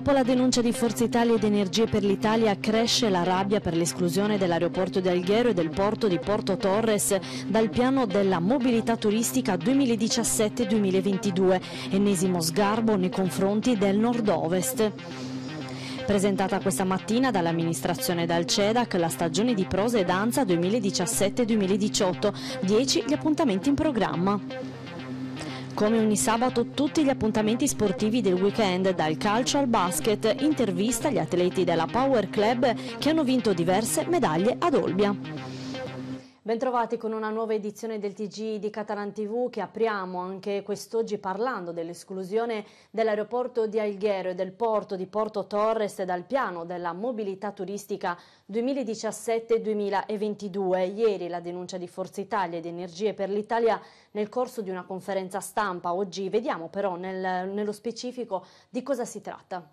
Dopo la denuncia di Forza Italia ed Energie per l'Italia cresce la rabbia per l'esclusione dell'aeroporto di Alghero e del porto di Porto Torres dal piano della mobilità turistica 2017-2022, ennesimo sgarbo nei confronti del nord-ovest. Presentata questa mattina dall'amministrazione dal CEDAC la stagione di prosa e danza 2017-2018, 10 gli appuntamenti in programma. Come ogni sabato tutti gli appuntamenti sportivi del weekend, dal calcio al basket, intervista gli atleti della Power Club che hanno vinto diverse medaglie ad Olbia. Bentrovati con una nuova edizione del TG di Catalan TV che apriamo anche quest'oggi parlando dell'esclusione dell'aeroporto di Alghero e del porto di Porto Torres dal piano della mobilità turistica 2017-2022. Ieri la denuncia di Forza Italia ed Energie per l'Italia nel corso di una conferenza stampa. Oggi vediamo però nel, nello specifico di cosa si tratta.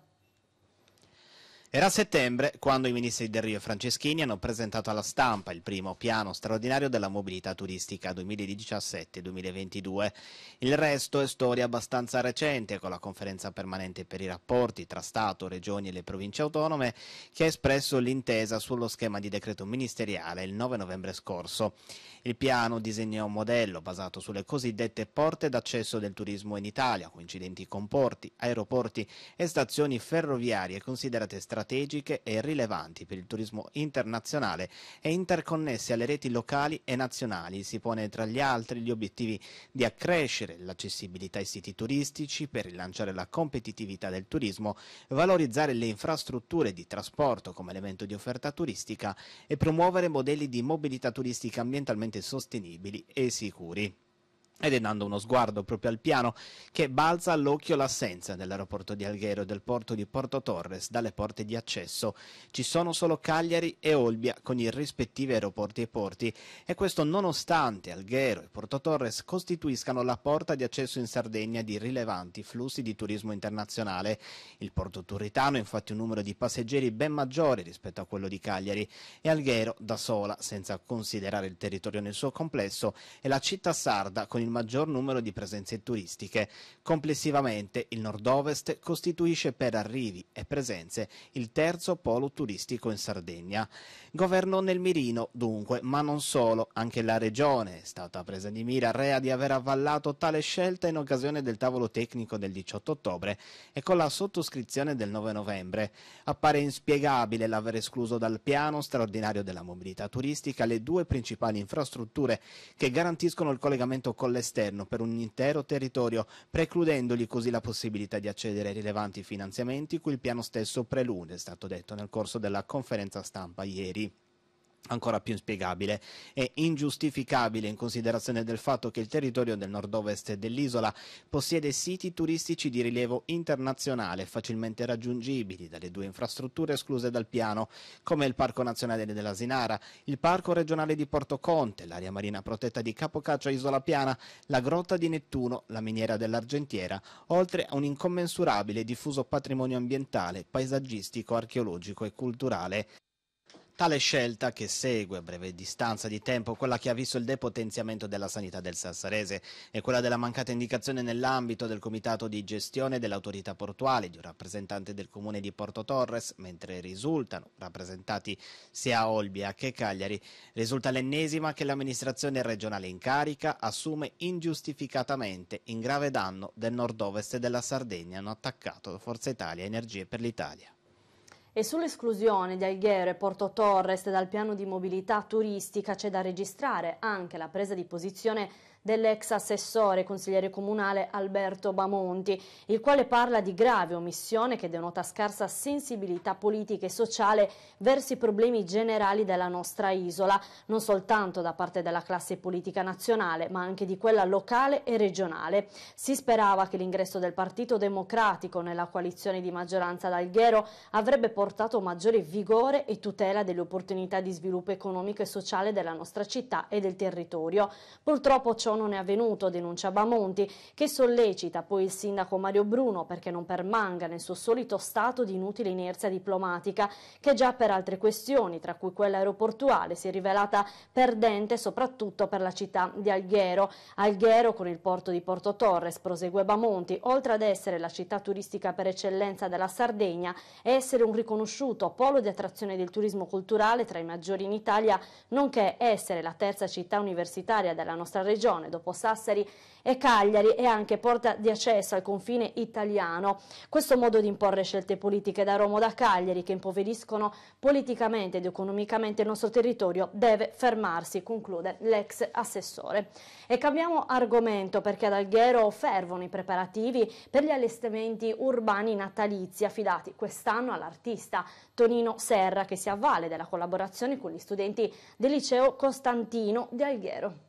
Era a settembre quando i ministri Del Rio e Franceschini hanno presentato alla stampa il primo piano straordinario della mobilità turistica 2017-2022. Il resto è storia abbastanza recente con la conferenza permanente per i rapporti tra Stato, Regioni e le province autonome che ha espresso l'intesa sullo schema di decreto ministeriale il 9 novembre scorso. Il piano disegna un modello basato sulle cosiddette porte d'accesso del turismo in Italia, coincidenti con porti, aeroporti e stazioni ferroviarie considerate strategiche strategiche e rilevanti per il turismo internazionale e interconnesse alle reti locali e nazionali. Si pone tra gli altri gli obiettivi di accrescere l'accessibilità ai siti turistici per rilanciare la competitività del turismo, valorizzare le infrastrutture di trasporto come elemento di offerta turistica e promuovere modelli di mobilità turistica ambientalmente sostenibili e sicuri ed è dando uno sguardo proprio al piano che balza all'occhio l'assenza dell'aeroporto di Alghero e del porto di Porto Torres dalle porte di accesso. Ci sono solo Cagliari e Olbia con i rispettivi aeroporti e porti e questo nonostante Alghero e Porto Torres costituiscano la porta di accesso in Sardegna di rilevanti flussi di turismo internazionale. Il porto turritano ha infatti un numero di passeggeri ben maggiori rispetto a quello di Cagliari e Alghero da sola, senza considerare il territorio nel suo complesso, è la città sarda con il il maggior numero di presenze turistiche. Complessivamente il nord-ovest costituisce per arrivi e presenze il terzo polo turistico in Sardegna. Governò nel mirino, dunque, ma non solo, anche la regione è stata presa di mira rea di aver avvallato tale scelta in occasione del tavolo tecnico del 18 ottobre e con la sottoscrizione del 9 novembre. Appare inspiegabile l'aver escluso dal piano straordinario della mobilità turistica le due principali infrastrutture che garantiscono il collegamento con l'esterno per un intero territorio, precludendogli così la possibilità di accedere ai rilevanti finanziamenti cui il piano stesso prelude, è stato detto nel corso della conferenza stampa ieri ancora più inspiegabile e ingiustificabile in considerazione del fatto che il territorio del nord-ovest dell'isola possiede siti turistici di rilievo internazionale facilmente raggiungibili dalle due infrastrutture escluse dal piano, come il Parco Nazionale dell'Asinara, il Parco Regionale di Porto Conte, l'area marina protetta di Capocaccia Isola Piana, la Grotta di Nettuno, la miniera dell'Argentiera, oltre a un incommensurabile e diffuso patrimonio ambientale, paesaggistico, archeologico e culturale. Tale scelta, che segue a breve distanza di tempo quella che ha visto il depotenziamento della sanità del Sassarese e quella della mancata indicazione nell'ambito del comitato di gestione dell'autorità portuale di un rappresentante del comune di Porto Torres, mentre risultano rappresentati sia Olbia che Cagliari, risulta l'ennesima che l'amministrazione regionale in carica assume ingiustificatamente in grave danno del nord-ovest della Sardegna, hanno attaccato Forza Italia Energie per l'Italia. E sull'esclusione di Alghero e Porto Torres dal piano di mobilità turistica c'è da registrare anche la presa di posizione dell'ex assessore consigliere comunale Alberto Bamonti, il quale parla di grave omissione che denota scarsa sensibilità politica e sociale verso i problemi generali della nostra isola, non soltanto da parte della classe politica nazionale, ma anche di quella locale e regionale. Si sperava che l'ingresso del Partito Democratico nella coalizione di maggioranza d'Alghero avrebbe portato portato maggiore vigore e tutela delle opportunità di sviluppo economico e sociale della nostra città e del territorio. Purtroppo ciò non è avvenuto, denuncia Bamonti, che sollecita poi il sindaco Mario Bruno perché non permanga nel suo solito stato di inutile inerzia diplomatica che già per altre questioni, tra cui quella aeroportuale, si è rivelata perdente soprattutto per la città di Alghero. Alghero con il porto di Porto Torres, prosegue Bamonti, oltre ad essere la città turistica per eccellenza della Sardegna, è essere un riconoscimento riconosciuto polo di attrazione del turismo culturale tra i maggiori in Italia, nonché essere la terza città universitaria della nostra regione dopo Sassari e Cagliari e anche porta di accesso al confine italiano. Questo modo di imporre scelte politiche da Roma o da Cagliari che impoveriscono politicamente ed economicamente il nostro territorio deve fermarsi, conclude l'ex assessore. E cambiamo argomento perché ad Alghero fervono i preparativi per gli allestimenti urbani natalizi affidati quest'anno all'artista giornalista Tonino Serra che si avvale della collaborazione con gli studenti del liceo Costantino di Alghero.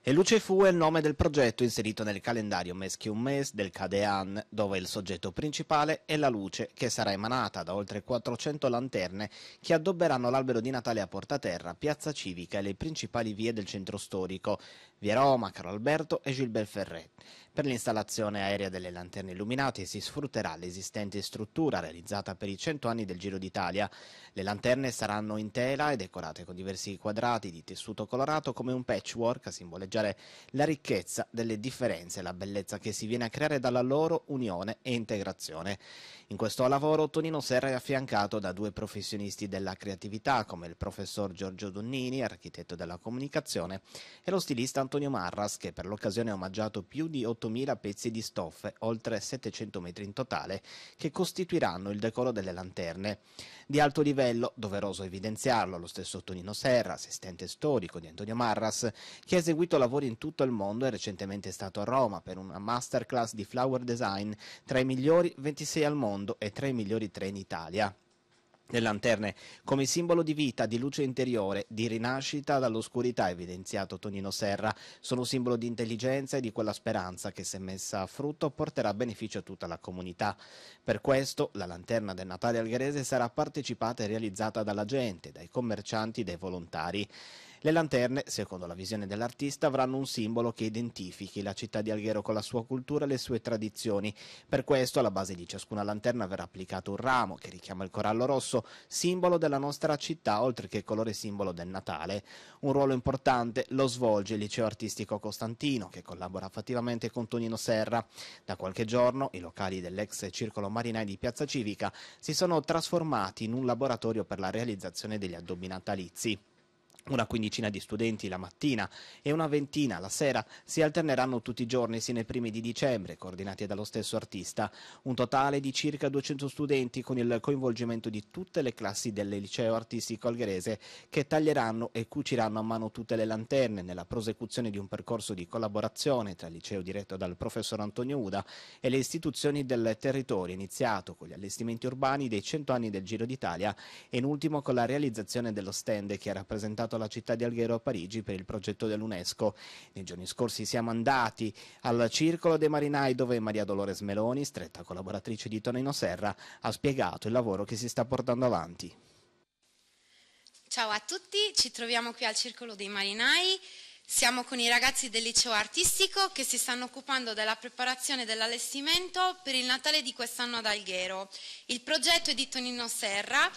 E Luce Fu è il nome del progetto inserito nel calendario Meschium Mes del Cadean, dove il soggetto principale è la luce che sarà emanata da oltre 400 lanterne che addobberanno l'albero di Natale a Portaterra, Piazza Civica e le principali vie del centro storico via Roma, Carlo Alberto e Gilbert Ferré. Per l'installazione aerea delle lanterne illuminate si sfrutterà l'esistente struttura realizzata per i 100 anni del Giro d'Italia. Le lanterne saranno in tela e decorate con diversi quadrati di tessuto colorato come un patchwork a simboleggiare la ricchezza delle differenze e la bellezza che si viene a creare dalla loro unione e integrazione. In questo lavoro Tonino Serra è affiancato da due professionisti della creatività come il professor Giorgio Donnini, architetto della comunicazione, e lo stilista Antonio Marras che per l'occasione ha omaggiato più di 8.000 pezzi di stoffe, oltre 700 metri in totale, che costituiranno il decoro delle lanterne. Di alto livello, doveroso evidenziarlo, lo stesso Tonino Serra, assistente storico di Antonio Marras, che ha eseguito lavori in tutto il mondo e recentemente è stato a Roma per una masterclass di flower design tra i migliori 26 al mondo mondo e tra i migliori tre in Italia. Le lanterne, come simbolo di vita, di luce interiore, di rinascita dall'oscurità, evidenziato Tonino Serra, sono simbolo di intelligenza e di quella speranza che, se messa a frutto, porterà beneficio a tutta la comunità. Per questo, la lanterna del Natale algherese sarà partecipata e realizzata dalla gente, dai commercianti, dai volontari. Le lanterne, secondo la visione dell'artista, avranno un simbolo che identifichi la città di Alghero con la sua cultura e le sue tradizioni. Per questo alla base di ciascuna lanterna verrà applicato un ramo che richiama il corallo rosso, simbolo della nostra città oltre che colore simbolo del Natale. Un ruolo importante lo svolge il liceo artistico Costantino che collabora fattivamente con Tonino Serra. Da qualche giorno i locali dell'ex circolo marinai di Piazza Civica si sono trasformati in un laboratorio per la realizzazione degli addobbi natalizi. Una quindicina di studenti la mattina e una ventina la sera si alterneranno tutti i giorni sino ai primi di dicembre, coordinati dallo stesso artista. Un totale di circa 200 studenti con il coinvolgimento di tutte le classi del liceo artistico algherese che taglieranno e cuciranno a mano tutte le lanterne nella prosecuzione di un percorso di collaborazione tra il liceo diretto dal professor Antonio Uda e le istituzioni del territorio, iniziato con gli allestimenti urbani dei 100 anni del Giro d'Italia e in ultimo con la realizzazione dello stand che ha rappresentato alla città di Alghero a Parigi per il progetto dell'UNESCO. Nei giorni scorsi siamo andati al Circolo dei Marinai dove Maria Dolores Meloni, stretta collaboratrice di Tonino Serra, ha spiegato il lavoro che si sta portando avanti. Ciao a tutti, ci troviamo qui al Circolo dei Marinai. Siamo con i ragazzi del liceo artistico che si stanno occupando della preparazione dell'allestimento per il Natale di quest'anno ad Alghero. Il progetto è di Tonino Serra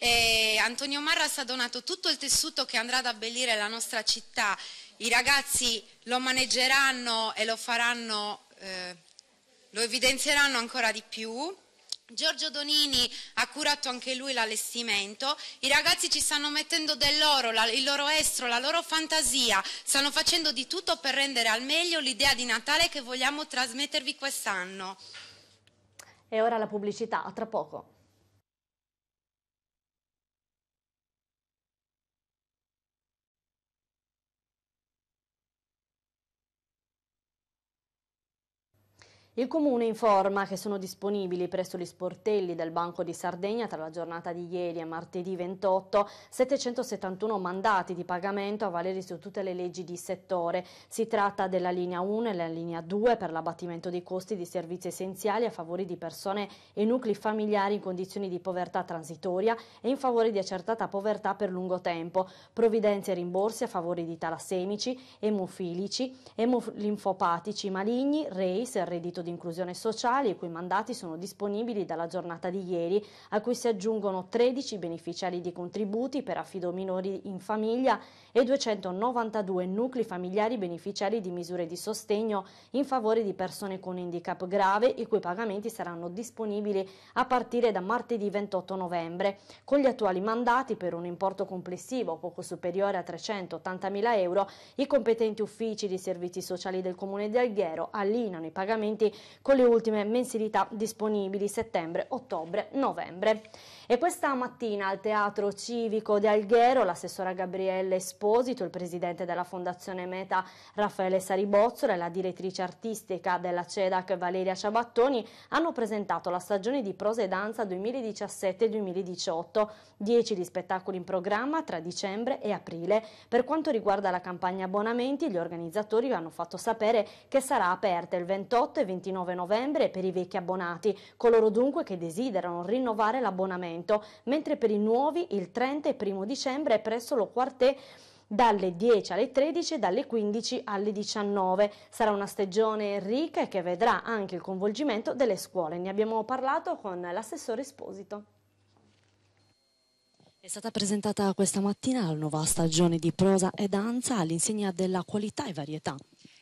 e Antonio Marras ha donato tutto il tessuto che andrà ad abbellire la nostra città. I ragazzi lo maneggeranno e lo faranno, eh, lo evidenzieranno ancora di più. Giorgio Donini ha curato anche lui l'allestimento, i ragazzi ci stanno mettendo del loro, la, il loro estro, la loro fantasia, stanno facendo di tutto per rendere al meglio l'idea di Natale che vogliamo trasmettervi quest'anno. E ora la pubblicità, a tra poco. Il Comune informa che sono disponibili presso gli sportelli del Banco di Sardegna tra la giornata di ieri e martedì 28 771 mandati di pagamento a valere su tutte le leggi di settore. Si tratta della linea 1 e la linea 2 per l'abbattimento dei costi di servizi essenziali a favore di persone e nuclei familiari in condizioni di povertà transitoria e in favore di accertata povertà per lungo tempo, provvidenze e rimborsi a favore di talassemici, emofilici, emolinfopatici maligni, reis, reddito di di inclusione sociale, i cui mandati sono disponibili dalla giornata di ieri, a cui si aggiungono 13 beneficiari di contributi per affido minori in famiglia e 292 nuclei familiari beneficiari di misure di sostegno in favore di persone con handicap grave, i cui pagamenti saranno disponibili a partire da martedì 28 novembre, con gli attuali mandati per un importo complessivo poco superiore a 380.000 euro, i competenti uffici di servizi sociali del Comune di Alghero allineano i pagamenti con le ultime mensilità disponibili settembre, ottobre, novembre. E questa mattina al Teatro Civico di Alghero l'assessora Gabriele Esposito, il presidente della Fondazione Meta Raffaele Saribozzola e la direttrice artistica della CEDAC Valeria Ciabattoni hanno presentato la stagione di prosa e danza 2017-2018, 10 di spettacoli in programma tra dicembre e aprile. Per quanto riguarda la campagna abbonamenti, gli organizzatori hanno fatto sapere che sarà aperta il 28 e 29 novembre per i vecchi abbonati, coloro dunque che desiderano rinnovare l'abbonamento appuntamento, mentre per i nuovi il 30 e 1 dicembre è presso lo quartier dalle 10 alle 13 e dalle 15 alle 19. Sarà una stagione ricca che vedrà anche il coinvolgimento delle scuole. Ne abbiamo parlato con l'assessore Esposito. È stata presentata questa mattina la nuova stagione di prosa e danza all'insegna della qualità e varietà.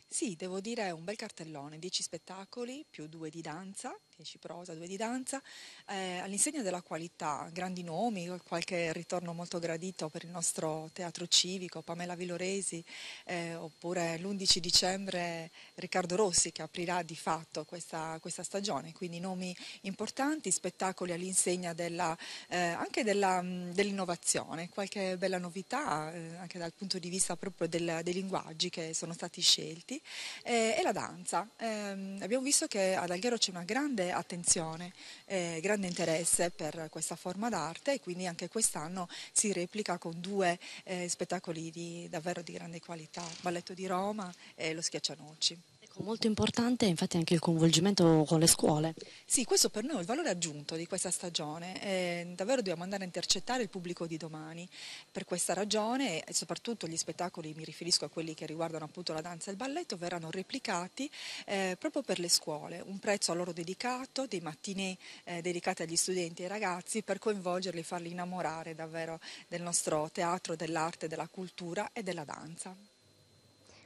Sì, devo dire è un bel cartellone, 10 spettacoli più 2 di danza 10 prosa, 2 di danza, eh, all'insegna della qualità, grandi nomi, qualche ritorno molto gradito per il nostro teatro civico, Pamela Viloresi, eh, oppure l'11 dicembre Riccardo Rossi che aprirà di fatto questa, questa stagione, quindi nomi importanti, spettacoli all'insegna della, eh, anche della, mm, dell'innovazione, qualche bella novità eh, anche dal punto di vista proprio del, dei linguaggi che sono stati scelti eh, e la danza. Ehm, abbiamo visto che ad Alghero c'è una grande grande attenzione, eh, grande interesse per questa forma d'arte e quindi anche quest'anno si replica con due eh, spettacoli di, davvero di grande qualità, Balletto di Roma e Lo Schiaccianoci. Ecco, molto importante è infatti anche il coinvolgimento con le scuole. Sì, questo per noi è il valore aggiunto di questa stagione. Eh, davvero dobbiamo andare a intercettare il pubblico di domani. Per questa ragione, e soprattutto gli spettacoli, mi riferisco a quelli che riguardano appunto la danza e il balletto, verranno replicati eh, proprio per le scuole. Un prezzo a loro dedicato, dei mattini eh, dedicati agli studenti e ai ragazzi per coinvolgerli e farli innamorare davvero del nostro teatro, dell'arte, della cultura e della danza.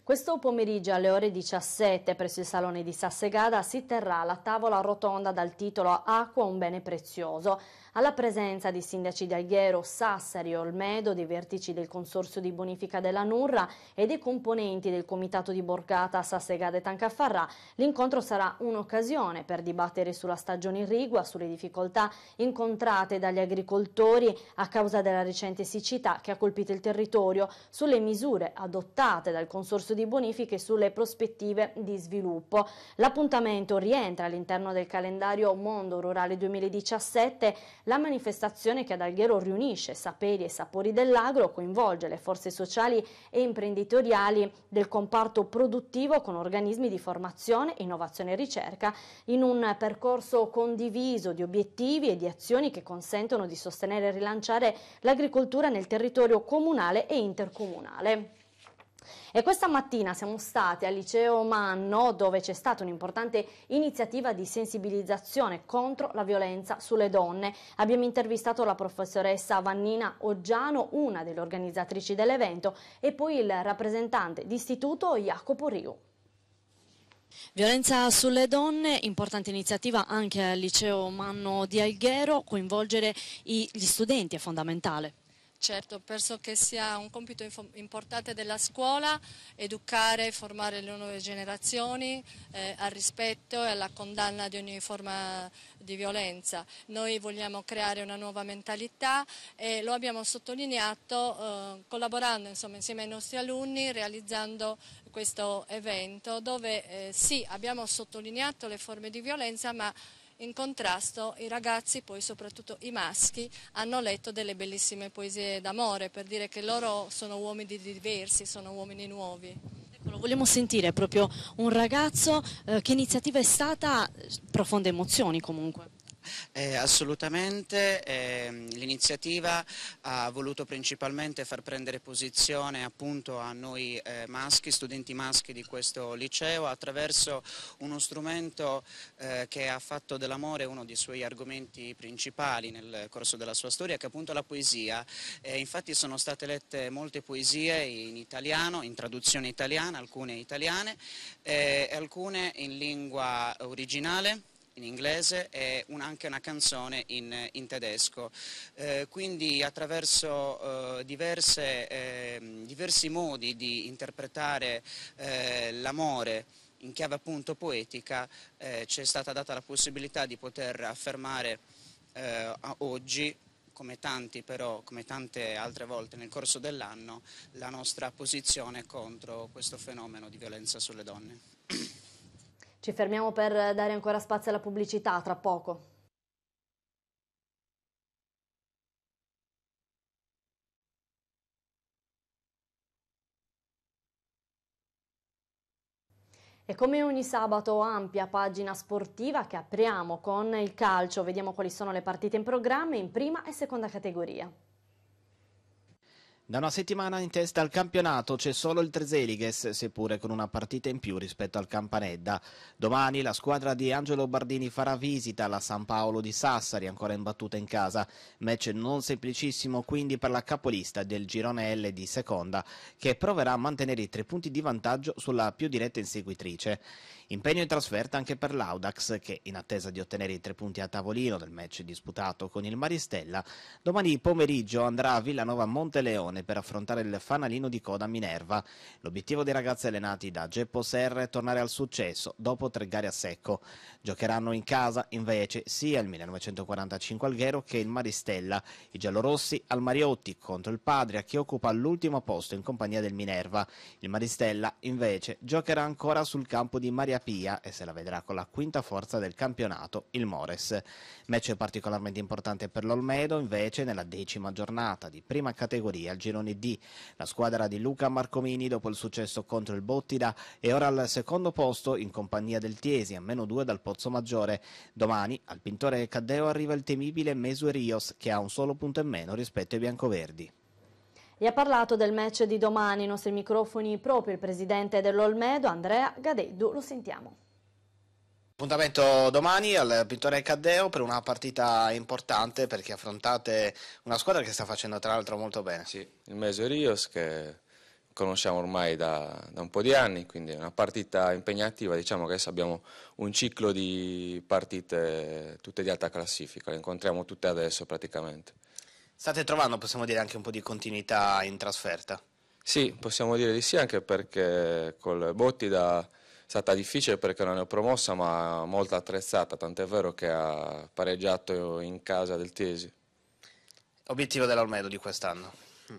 Questo pomeriggio alle ore 17 presso il Salone di Sassegada si terrà la tavola rotonda dal titolo Acqua un bene prezioso alla presenza di sindaci di Alghero, Sassari e Olmedo, dei vertici del Consorzio di Bonifica della Nurra e dei componenti del Comitato di Borgata, Sassegade e Tancafarrà, l'incontro sarà un'occasione per dibattere sulla stagione irrigua, sulle difficoltà incontrate dagli agricoltori a causa della recente siccità che ha colpito il territorio, sulle misure adottate dal Consorzio di Bonifica e sulle prospettive di sviluppo. L'appuntamento rientra all'interno del calendario Mondo Rurale 2017 la manifestazione che ad Alghero riunisce saperi e sapori dell'agro coinvolge le forze sociali e imprenditoriali del comparto produttivo con organismi di formazione, innovazione e ricerca in un percorso condiviso di obiettivi e di azioni che consentono di sostenere e rilanciare l'agricoltura nel territorio comunale e intercomunale. E questa mattina siamo stati al liceo Manno dove c'è stata un'importante iniziativa di sensibilizzazione contro la violenza sulle donne. Abbiamo intervistato la professoressa Vannina Oggiano, una delle organizzatrici dell'evento, e poi il rappresentante d'istituto Jacopo Riu. Violenza sulle donne, importante iniziativa anche al liceo Manno di Alghero, coinvolgere gli studenti è fondamentale. Certo, penso che sia un compito importante della scuola educare e formare le nuove generazioni eh, al rispetto e alla condanna di ogni forma di violenza. Noi vogliamo creare una nuova mentalità e lo abbiamo sottolineato eh, collaborando insomma, insieme ai nostri alunni realizzando questo evento dove eh, sì abbiamo sottolineato le forme di violenza ma in contrasto i ragazzi, poi soprattutto i maschi, hanno letto delle bellissime poesie d'amore per dire che loro sono uomini diversi, sono uomini nuovi. Lo vogliamo sentire proprio un ragazzo, eh, che iniziativa è stata? Profonde emozioni comunque. Eh, assolutamente, eh, l'iniziativa ha voluto principalmente far prendere posizione appunto a noi eh, maschi, studenti maschi di questo liceo attraverso uno strumento eh, che ha fatto dell'amore uno dei suoi argomenti principali nel corso della sua storia che è appunto la poesia. Eh, infatti sono state lette molte poesie in italiano, in traduzione italiana, alcune italiane eh, e alcune in lingua originale in inglese e un, anche una canzone in, in tedesco. Eh, quindi attraverso eh, diverse, eh, diversi modi di interpretare eh, l'amore in chiave appunto poetica eh, ci è stata data la possibilità di poter affermare eh, oggi come tanti però, come tante altre volte nel corso dell'anno, la nostra posizione contro questo fenomeno di violenza sulle donne. Ci fermiamo per dare ancora spazio alla pubblicità tra poco. E come ogni sabato ampia pagina sportiva che apriamo con il calcio, vediamo quali sono le partite in programma in prima e seconda categoria. Da una settimana in testa al campionato c'è solo il Treseliges, seppure con una partita in più rispetto al Campanedda. Domani la squadra di Angelo Bardini farà visita alla San Paolo di Sassari, ancora imbattuta in casa. Match non semplicissimo quindi per la capolista del girone L di seconda, che proverà a mantenere i tre punti di vantaggio sulla più diretta inseguitrice. Impegno in trasferta anche per l'Audax, che in attesa di ottenere i tre punti a tavolino del match disputato con il Maristella, domani pomeriggio andrà a Villanova Monteleone grande per affrontare il fanalino di coda Minerva. L'obiettivo dei ragazzi allenati da Geppo Serra è tornare al successo dopo tre gare a secco. Giocheranno in casa invece sia il 1945 Alghero che il Maristella. I giallorossi al Mariotti contro il Padria che occupa l'ultimo posto in compagnia del Minerva. Il Maristella invece giocherà ancora sul campo di Maria Pia e se la vedrà con la quinta forza del campionato, il Mores. Match particolarmente importante per l'Olmedo invece nella decima giornata di prima categoria al G girone D. La squadra di Luca Marcomini, dopo il successo contro il Bottida, è ora al secondo posto in compagnia del Tiesi, a meno due dal Pozzo Maggiore. Domani al Pintore Caddeo arriva il temibile Mesue Rios, che ha un solo punto in meno rispetto ai biancoverdi. E ha parlato del match di domani, i nostri microfoni proprio il presidente dell'Olmedo, Andrea Gadeddu, lo sentiamo. Appuntamento domani al Pittore Caddeo per una partita importante perché affrontate una squadra che sta facendo tra l'altro molto bene. Sì, il Meso Rios che conosciamo ormai da, da, un po' di anni, quindi è una partita impegnativa, diciamo che adesso abbiamo un ciclo di partite tutte di alta classifica, le incontriamo tutte adesso praticamente. State trovando, possiamo dire, anche un po' di continuità in trasferta? Sì, possiamo dire di sì anche perché col Botti da stata difficile perché non ne è promossa ma molto attrezzata, tant'è vero che ha pareggiato in casa del Tesi. Obiettivo dell'Almedo di quest'anno? Mm.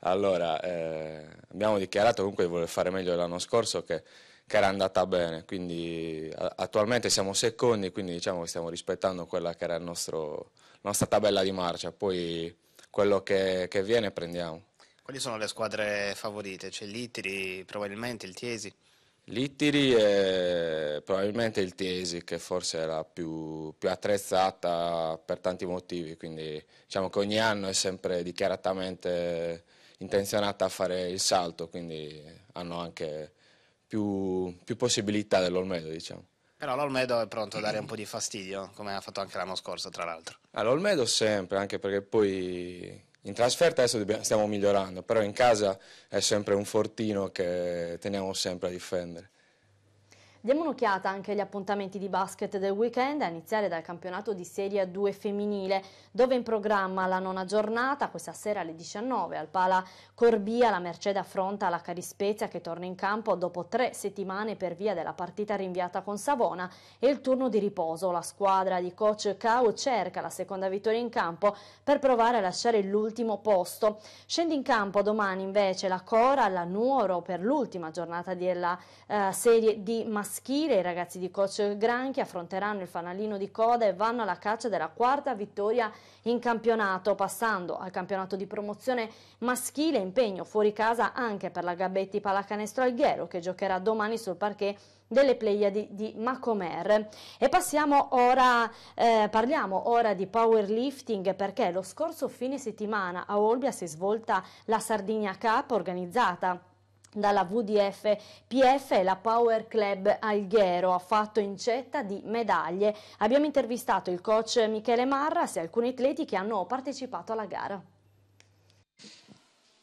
Allora, eh, abbiamo dichiarato comunque di voler fare meglio l'anno scorso che, che, era andata bene, quindi a, attualmente siamo secondi, quindi diciamo che stiamo rispettando quella che era nostro, la nostra tabella di marcia, poi quello che, che viene prendiamo. Quali sono le squadre favorite? C'è l'Itri, probabilmente il Tiesi? Littiri e probabilmente il Tesi che forse era più, più, attrezzata per tanti motivi, quindi diciamo che ogni anno è sempre dichiaratamente intenzionata a fare il salto, quindi hanno anche più, più possibilità dell'Olmedo diciamo. Però l'Olmedo è pronto a dare un po' di fastidio, come ha fatto anche l'anno scorso tra l'altro. All'Olmedo sempre, anche perché poi in trasferta adesso stiamo migliorando, però in casa è sempre un fortino che teniamo sempre a difendere. Diamo un'occhiata anche agli appuntamenti di basket del weekend, a iniziare dal campionato di Serie 2 femminile, dove in programma la nona giornata, questa sera alle 19 al Pala Corbia, la Mercedes affronta la Carispezia che torna in campo dopo tre settimane per via della partita rinviata con Savona e il turno di riposo. La squadra di coach Cau cerca la seconda vittoria in campo per provare a lasciare l'ultimo posto. Scende in campo domani invece la Cora, la Nuoro per l'ultima giornata della eh, Serie di Massimo maschile, i ragazzi di Coach Granchi affronteranno il fanalino di coda e vanno alla caccia della quarta vittoria in campionato, passando al campionato di promozione maschile, impegno fuori casa anche per la Gabetti Pallacanestro Alghero che giocherà domani sul parquet delle Pleiadi di Macomer. E passiamo ora, eh, parliamo ora di powerlifting perché lo scorso fine settimana a Olbia si è svolta la Sardigna Cup organizzata dalla VDF PF e la Power Club Alghero, ha fatto incetta di medaglie. Abbiamo intervistato il coach Michele Marras e alcuni atleti che hanno partecipato alla gara.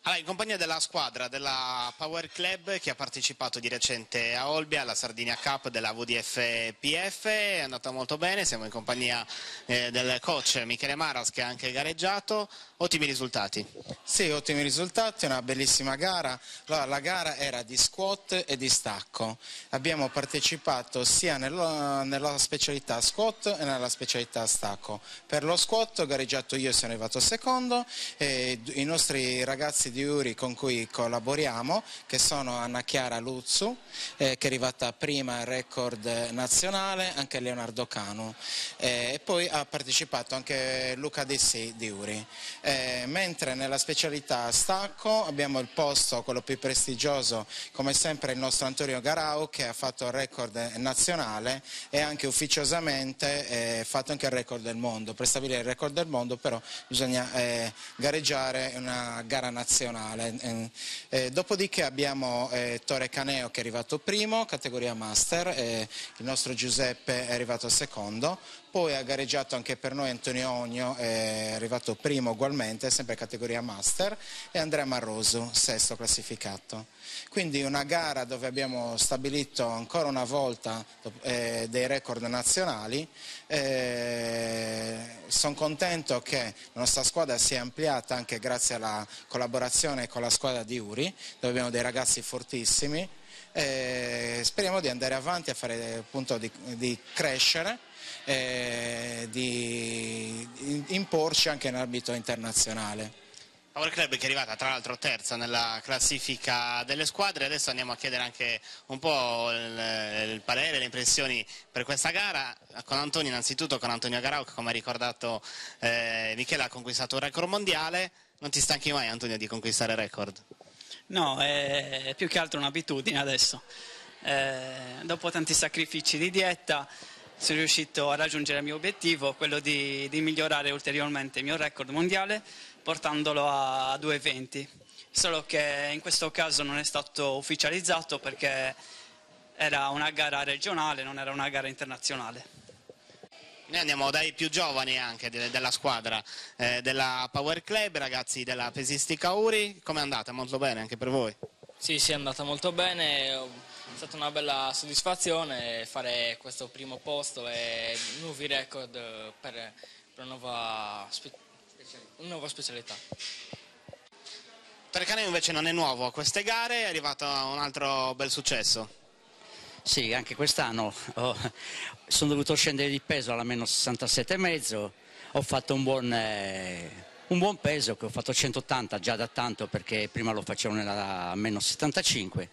Allora, in compagnia della squadra della Power Club che ha partecipato di recente a Olbia alla Sardinia Cup della VDF PF, è andata molto bene, siamo in compagnia eh, del coach Michele Maras che ha anche gareggiato, ottimi risultati. Sì, ottimi risultati, una bellissima gara, allora, la gara era di squat e di stacco, abbiamo partecipato sia nello, nella specialità squat e nella specialità stacco, per lo squat ho gareggiato io e sono arrivato secondo, i nostri ragazzi diuri con cui collaboriamo, che sono Anna Chiara Luzzu, eh, che è arrivata prima al record nazionale, anche Leonardo Cano. Eh, e poi ha partecipato anche Luca Dessi diuri. Eh, mentre nella specialità stacco abbiamo il posto, quello più prestigioso, come sempre il nostro Antonio Garau, che ha fatto il record nazionale e anche ufficiosamente eh, ha fatto anche il record del mondo. Per stabilire il record del mondo però bisogna eh, gareggiare una gara nazionale nazionale. Eh, eh, dopodiché abbiamo eh, Torre Caneo che è arrivato primo, categoria master, eh, il nostro Giuseppe è arrivato secondo, poi ha gareggiato anche per noi Antonio Ogno, è arrivato primo ugualmente, sempre categoria Master, e Andrea Marroso, sesto classificato. Quindi una gara dove abbiamo stabilito ancora una volta eh, dei record nazionali. Eh, Sono contento che la nostra squadra sia ampliata anche grazie alla collaborazione con la squadra di Uri, dove abbiamo dei ragazzi fortissimi eh, speriamo di andare avanti a fare appunto di, di crescere eh, di imporci anche in ambito internazionale. Power Club che è arrivata tra l'altro terza nella classifica delle squadre, adesso andiamo a chiedere anche un po' il, il parere, le impressioni per questa gara, con Antonio innanzitutto, con Antonio Garau che come ha ricordato eh, Michele ha conquistato un record mondiale, non ti stanchi mai Antonio di conquistare record? No, è più che altro un'abitudine adesso. Eh, dopo tanti sacrifici di dieta sono riuscito a raggiungere il mio obiettivo, quello di, di migliorare ulteriormente il mio record mondiale portandolo a 2,20. Solo che in questo caso non è stato ufficializzato perché era una gara regionale, non era una gara internazionale. Noi andiamo dai più giovani anche della squadra eh, della Power Club, ragazzi della Pesistica Uri, come è andata? Molto bene anche per voi? Sì, sì, è andata molto bene, è stata una bella soddisfazione fare questo primo posto e nuovi record per, per una, nuova una nuova specialità. Trecaneo invece non è nuovo a queste gare, è arrivato un altro bel successo. Sì, anche quest'anno oh, sono dovuto scendere di peso alla meno 67,5, ho fatto un buon, eh, un buon, peso che ho fatto 180 già da tanto perché prima lo facevo nella meno 75.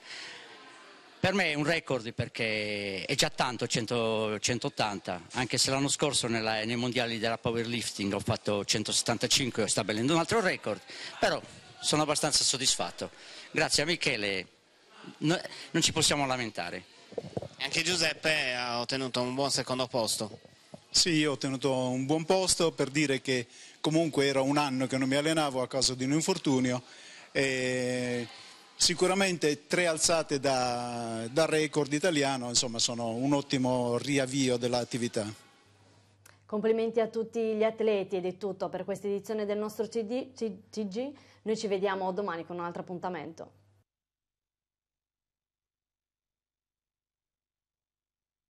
Per me è un record perché è già tanto 100, 180, anche se l'anno scorso nella, nei mondiali della powerlifting ho fatto 175 e ho stabilito un altro record, però sono abbastanza soddisfatto. Grazie a Michele, no, non ci possiamo lamentare. Anche Giuseppe ha ottenuto un buon secondo posto. Sì, ho ottenuto un buon posto per dire che comunque era un anno che non mi allenavo a causa di un infortunio e sicuramente tre alzate da, da record italiano insomma sono un ottimo riavvio dell'attività. Complimenti a tutti gli atleti ed è tutto per questa edizione del nostro CD, CG. Noi ci vediamo domani con un altro appuntamento.